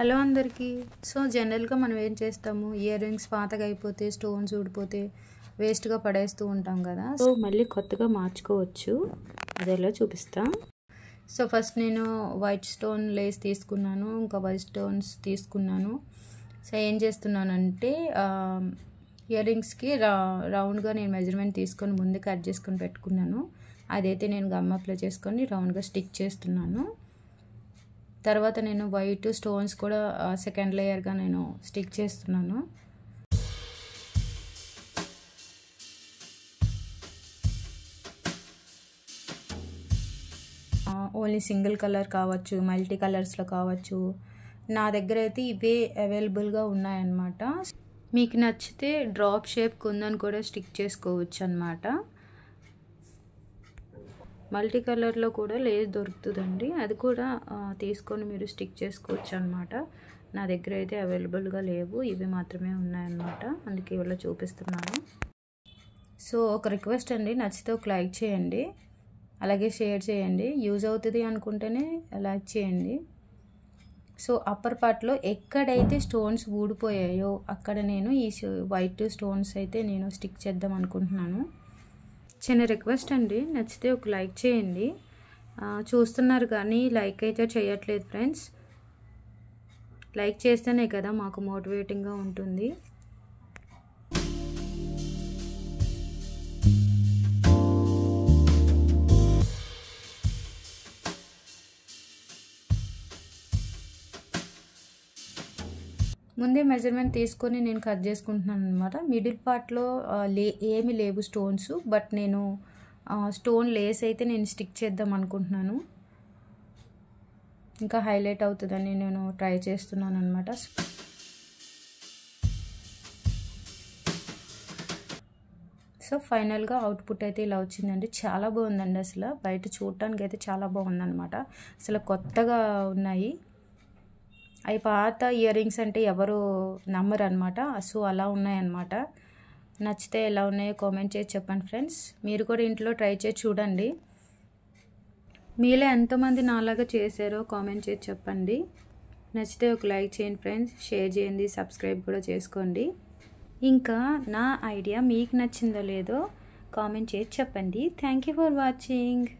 hello అందరికీ so జనరల్గా మనం ఏం చేస్తాము ఇయర్ రింగ్స్ పాతగా అయిపోతే స్టోన్స్ ఊడిపోతే వేస్ట్గా పడేస్తూ ఉంటాం కదా సో మళ్ళీ కొత్తగా మార్చుకోవచ్చు అది ఎలా చూపిస్తా సో ఫస్ట్ నేను వైట్ స్టోన్ లేస్ తీసుకున్నాను ఇంకా వైట్ స్టోన్స్ తీసుకున్నాను సో ఏం చేస్తున్నానంటే ఇయర్ రింగ్స్కి రౌండ్గా నేను మెజర్మెంట్ తీసుకొని ముందు కట్ చేసుకొని పెట్టుకున్నాను అదైతే నేను గమ్ అప్లై చేసుకొని రౌండ్గా స్టిక్ చేస్తున్నాను తర్వాత నేను వైట్ స్టోన్స్ కూడా సెకండ్ లేయర్గా నేను స్టిక్ చేస్తున్నాను ఓన్లీ సింగిల్ కలర్ కావచ్చు మల్టీ కలర్స్లో కావచ్చు నా దగ్గర అయితే ఇవే అవైలబుల్గా ఉన్నాయన్నమాట మీకు నచ్చితే డ్రాప్ షేప్ కుందని కూడా స్టిక్ చేసుకోవచ్చు అనమాట మల్టీ కలర్లో కూడా లేస్ దొరుకుతుందండి అది కూడా తీసుకొని మీరు స్టిక్ చేసుకోవచ్చు అనమాట నా దగ్గర అయితే అవైలబుల్గా లేవు ఇవి మాత్రమే ఉన్నాయన్నమాట అందుకే ఇవాళ చూపిస్తున్నాను సో ఒక రిక్వెస్ట్ అండి నచ్చితే ఒక లైక్ చేయండి అలాగే షేర్ చేయండి యూజ్ అవుతుంది అనుకుంటేనే లైక్ చేయండి సో అప్పర్ పార్ట్లో ఎక్కడైతే స్టోన్స్ ఊడిపోయాయో అక్కడ నేను ఈ వైట్ స్టోన్స్ అయితే నేను స్టిక్ చేద్దాం అనుకుంటున్నాను చిన్న రిక్వెస్ట్ అండి నచ్చితే ఒక లైక్ చేయండి చూస్తున్నారు కానీ లైక్ అయితే చేయట్లేదు ఫ్రెండ్స్ లైక్ చేస్తేనే కదా మాకు మోటివేటింగ్గా ఉంటుంది ముందే మెజర్మెంట్ తీసుకొని నేను కట్ చేసుకుంటున్నాను అనమాట మిడిల్ పార్ట్లో లే ఏమి లేవు స్టోన్స్ బట్ నేను స్టోన్ లేస్ అయితే నేను స్టిక్ చేద్దాం అనుకుంటున్నాను ఇంకా హైలైట్ అవుతుందని నేను ట్రై చేస్తున్నాను అనమాట సో ఫైనల్గా అవుట్పుట్ అయితే ఇలా వచ్చిందండి చాలా బాగుందండి అసలు బయట చూడటానికి అయితే చాలా బాగుందన్నమాట అసలు కొత్తగా ఉన్నాయి అవి పాత ఇయర్ రింగ్స్ అంటే ఎవరు నమ్మరు అనమాట అసూ అలా ఉన్నాయన్నమాట నచ్చితే ఎలా ఉన్నాయో కామెంట్ చేసి చెప్పండి ఫ్రెండ్స్ మీరు కూడా ఇంట్లో ట్రై చేసి చూడండి మీలో ఎంతమంది నాలాగా చేశారో కామెంట్ చేసి చెప్పండి నచ్చితే ఒక లైక్ చేయండి ఫ్రెండ్స్ షేర్ చేయండి సబ్స్క్రైబ్ కూడా చేసుకోండి ఇంకా నా ఐడియా మీకు నచ్చిందో లేదో కామెంట్ చేసి చెప్పండి థ్యాంక్ యూ ఫర్ వాచింగ్